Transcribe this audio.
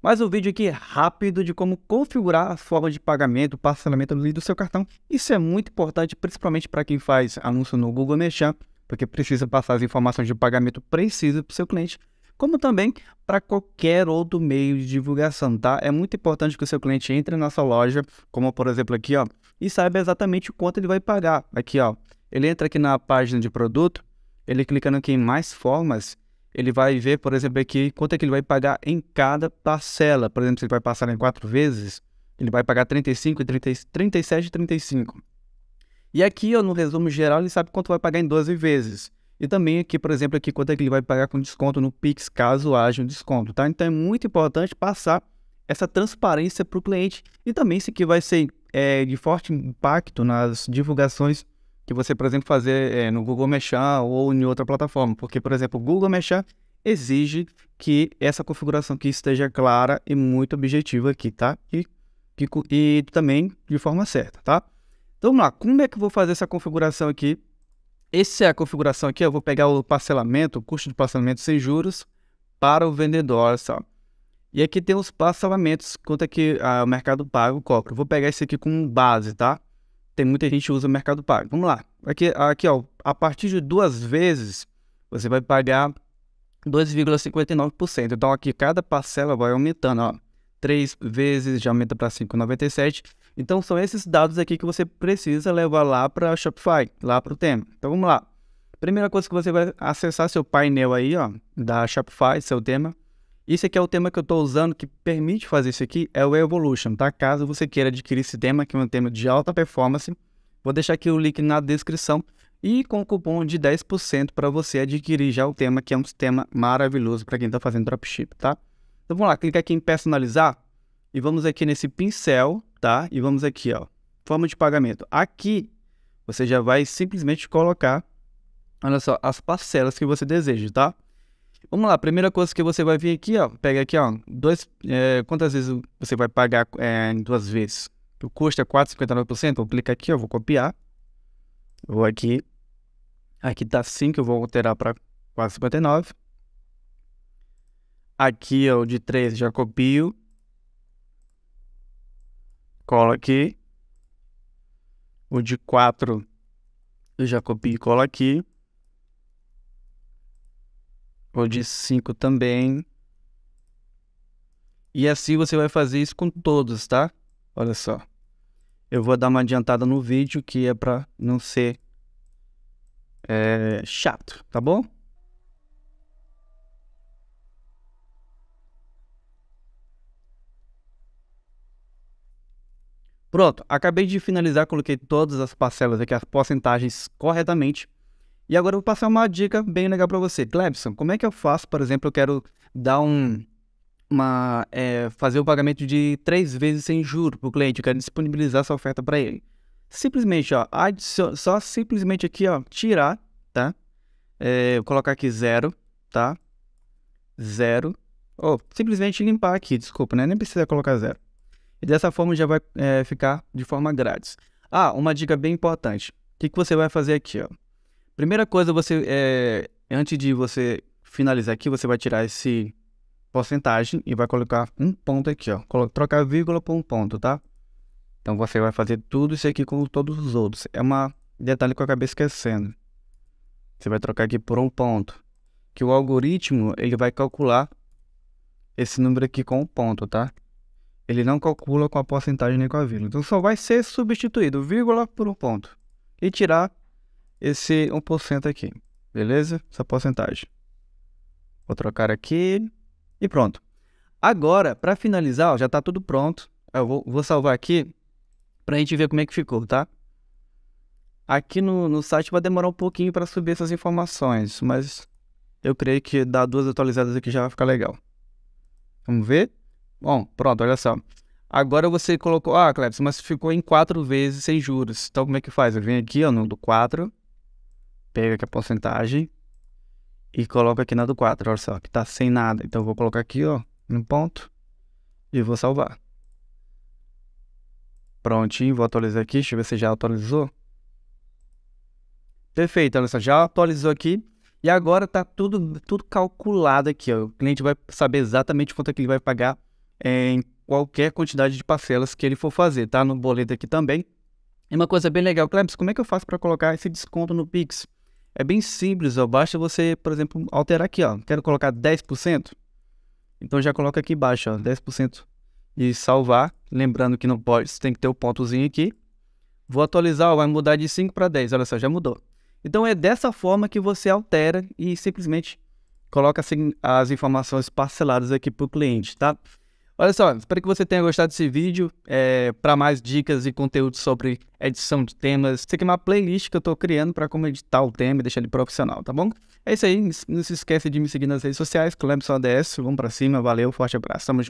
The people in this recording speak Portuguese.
Mais um vídeo aqui é rápido de como configurar a forma de pagamento, parcelamento ali do seu cartão. Isso é muito importante, principalmente para quem faz anúncio no Google Merchant, porque precisa passar as informações de pagamento precisas para o seu cliente, como também para qualquer outro meio de divulgação, tá? É muito importante que o seu cliente entre na sua loja, como por exemplo aqui, ó, e saiba exatamente quanto ele vai pagar. Aqui, ó, ele entra aqui na página de produto, ele clicando aqui em mais formas, ele vai ver, por exemplo, aqui quanto é que ele vai pagar em cada parcela. Por exemplo, se ele vai passar em quatro vezes, ele vai pagar 35, 30, 37 e 35. E aqui, ó, no resumo geral, ele sabe quanto vai pagar em 12 vezes. E também aqui, por exemplo, aqui quanto é que ele vai pagar com desconto no Pix, caso haja um desconto, tá? Então é muito importante passar essa transparência para o cliente e também isso aqui vai ser é, de forte impacto nas divulgações que você, por exemplo, fazer é, no Google Mechan ou em outra plataforma. Porque, por exemplo, o Google Mechan exige que essa configuração aqui esteja clara e muito objetiva aqui, tá? E, e, e também de forma certa, tá? Então, vamos lá, como é que eu vou fazer essa configuração aqui? Essa é a configuração aqui, eu vou pegar o parcelamento, o custo de parcelamento sem juros para o vendedor, sabe? E aqui tem os parcelamentos, quanto é que ah, o mercado pago cobre. Vou pegar esse aqui como base, tá? tem muita gente que usa o Mercado Pago. Vamos lá. Aqui, aqui ó, a partir de duas vezes, você vai pagar 2,59%. Então aqui cada parcela vai aumentando, ó. três vezes já aumenta para 5,97. Então são esses dados aqui que você precisa levar lá para Shopify, lá para o tema. Então vamos lá. Primeira coisa que você vai acessar seu painel aí, ó, da Shopify, seu tema. Isso aqui é o tema que eu estou usando que permite fazer isso aqui, é o Evolution, tá? Caso você queira adquirir esse tema, que é um tema de alta performance, vou deixar aqui o link na descrição e com cupom de 10% para você adquirir já o tema, que é um sistema maravilhoso para quem está fazendo dropship, tá? Então vamos lá, clica aqui em personalizar e vamos aqui nesse pincel, tá? E vamos aqui, ó, forma de pagamento. Aqui você já vai simplesmente colocar, olha só, as parcelas que você deseja, tá? Vamos lá, a primeira coisa que você vai vir aqui, ó, pega aqui, ó, dois, é, quantas vezes você vai pagar é, duas vezes? O custo é 4,59%, vou clicar aqui, ó, vou copiar, vou aqui, aqui tá 5, eu vou alterar para 4,59. Aqui, ó, de 3 já copio, colo aqui, o de 4 eu já copio e colo aqui, Vou de 5 também. E assim você vai fazer isso com todos, tá? Olha só. Eu vou dar uma adiantada no vídeo que é para não ser é, chato, tá bom? Pronto, acabei de finalizar, coloquei todas as parcelas aqui, as porcentagens corretamente. E agora eu vou passar uma dica bem legal para você. Clebson, como é que eu faço, por exemplo, eu quero dar um, uma, é, fazer o um pagamento de três vezes sem juro para o cliente, eu quero disponibilizar essa oferta para ele. Simplesmente, ó, adicion... só simplesmente aqui, ó, tirar, tá? É, colocar aqui zero, tá? Zero. Ou oh, simplesmente limpar aqui, desculpa, né? Nem precisa colocar zero. E dessa forma já vai é, ficar de forma grátis. Ah, uma dica bem importante. O que, que você vai fazer aqui, ó? Primeira coisa, você é, antes de você finalizar aqui, você vai tirar esse porcentagem e vai colocar um ponto aqui, ó. Trocar vírgula por um ponto, tá? Então você vai fazer tudo isso aqui com todos os outros. É um detalhe que eu acabei esquecendo. Você vai trocar aqui por um ponto. Que o algoritmo, ele vai calcular esse número aqui com um ponto, tá? Ele não calcula com a porcentagem nem com a vírgula. Então só vai ser substituído vírgula por um ponto. E tirar esse 1% aqui, beleza? Essa porcentagem. Vou trocar aqui e pronto. Agora, para finalizar, ó, já está tudo pronto. Eu vou, vou salvar aqui para a gente ver como é que ficou, tá? Aqui no, no site vai demorar um pouquinho para subir essas informações, mas eu creio que dar duas atualizadas aqui já vai ficar legal. Vamos ver? Bom, pronto, olha só. Agora você colocou... Ah, Cleves mas ficou em quatro vezes sem juros. Então, como é que faz? Eu venho aqui ó, no do 4, pega aqui a porcentagem e coloca aqui na do 4, olha só, que tá sem nada. Então vou colocar aqui, ó, no ponto e vou salvar. Prontinho, vou atualizar aqui, deixa eu ver se já atualizou. Perfeito, olha só, já atualizou aqui. E agora tá tudo, tudo calculado aqui, ó. O cliente vai saber exatamente quanto é que ele vai pagar é, em qualquer quantidade de parcelas que ele for fazer, tá? No boleto aqui também. E uma coisa bem legal, Clemson, como é que eu faço para colocar esse desconto no Pix? É bem simples, ó. basta você, por exemplo, alterar aqui, ó. Quero colocar 10%. Então já coloca aqui embaixo, ó, 10% e salvar, lembrando que não pode, você tem que ter o um pontozinho aqui. Vou atualizar, ó, vai mudar de 5 para 10, olha só, já mudou. Então é dessa forma que você altera e simplesmente coloca assim, as informações parceladas aqui para o cliente, tá? Olha só, espero que você tenha gostado desse vídeo. É, para mais dicas e conteúdo sobre edição de temas, isso aqui é uma playlist que eu estou criando para como editar o tema e deixar ele profissional, tá bom? É isso aí, não se esquece de me seguir nas redes sociais, Clemson ADS. Vamos para cima, valeu, forte abraço, tamo junto.